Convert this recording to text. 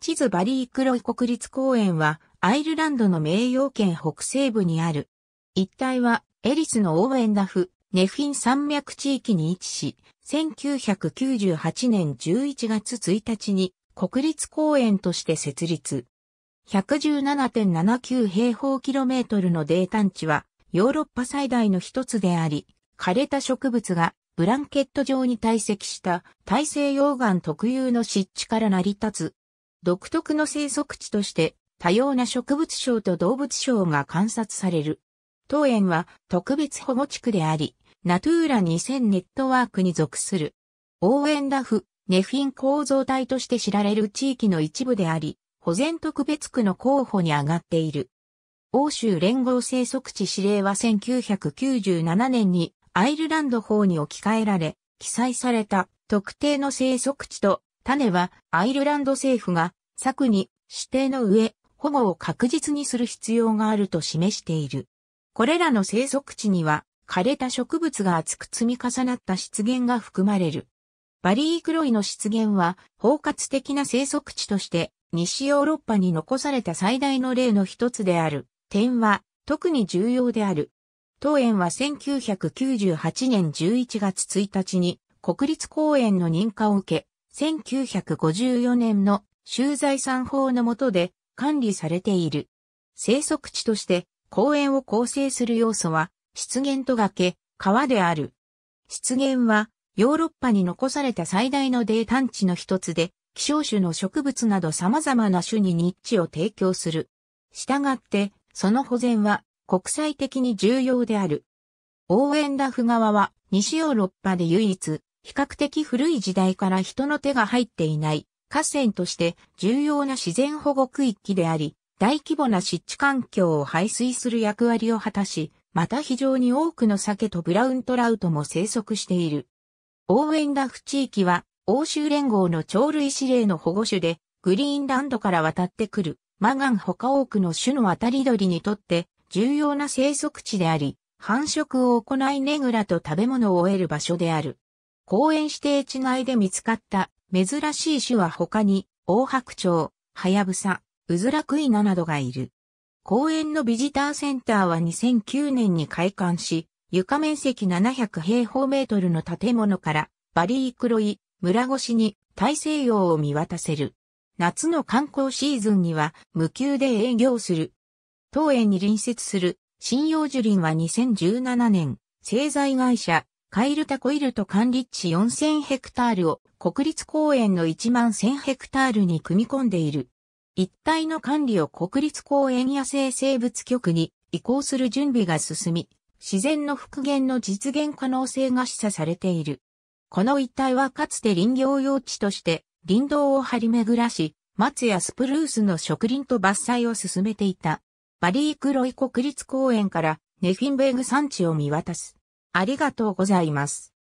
地図バリークロイ国立公園はアイルランドの名誉県北西部にある。一帯はエリスのオーウェンダフ、ネフィン山脈地域に位置し、1998年11月1日に国立公園として設立。117.79平方キロメートルの泥炭地はヨーロッパ最大の一つであり、枯れた植物がブランケット状に堆積した大西洋岸特有の湿地から成り立つ独特の生息地として多様な植物症と動物症が観察される。当園は特別保護地区であり、ナトゥーラ2000ネットワークに属する。応援ラフ、ネフィン構造体として知られる地域の一部であり、保全特別区の候補に上がっている。欧州連合生息地指令は1997年にアイルランド法に置き換えられ、記載された特定の生息地と種はアイルランド政府が策に指定の上保護を確実にする必要があると示している。これらの生息地には枯れた植物が厚く積み重なった湿原が含まれる。バリークロイの湿原は包括的な生息地として西ヨーロッパに残された最大の例の一つである点は特に重要である。当園は1998年11月1日に国立公園の認可を受け、1954年の州財産法の下で管理されている。生息地として公園を構成する要素は湿原と崖、川である。湿原はヨーロッパに残された最大の泥炭地の一つで、希少種の植物など様々な種にニッチを提供する。したがって、その保全は国際的に重要である。オーエンダフ川は西ヨーロッパで唯一比較的古い時代から人の手が入っていない河川として重要な自然保護区域であり、大規模な湿地環境を排水する役割を果たし、また非常に多くの鮭とブラウントラウトも生息している。オーウェンダフ地域は欧州連合の鳥類指令の保護種で、グリーンランドから渡ってくるマガン他多くの種の渡り鳥にとって重要な生息地であり、繁殖を行いネグラと食べ物を得る場所である。公園指定地内で見つかった珍しい種は他に、大白鳥、ハヤブサ、ウズラクイナなどがいる。公園のビジターセンターは2009年に開館し、床面積700平方メートルの建物からバリー黒い村越しに大西洋を見渡せる。夏の観光シーズンには無給で営業する。当園に隣接する針葉樹林は2017年、製材会社カイルタコイルと管理地4000ヘクタールを国立公園の1万1000ヘクタールに組み込んでいる。一帯の管理を国立公園野生生物局に移行する準備が進み、自然の復元の実現可能性が示唆されている。この一帯はかつて林業用地として林道を張り巡らし、松やスプルースの植林と伐採を進めていた。バリークロイ国立公園からネフィンベーグ山地を見渡す。ありがとうございます。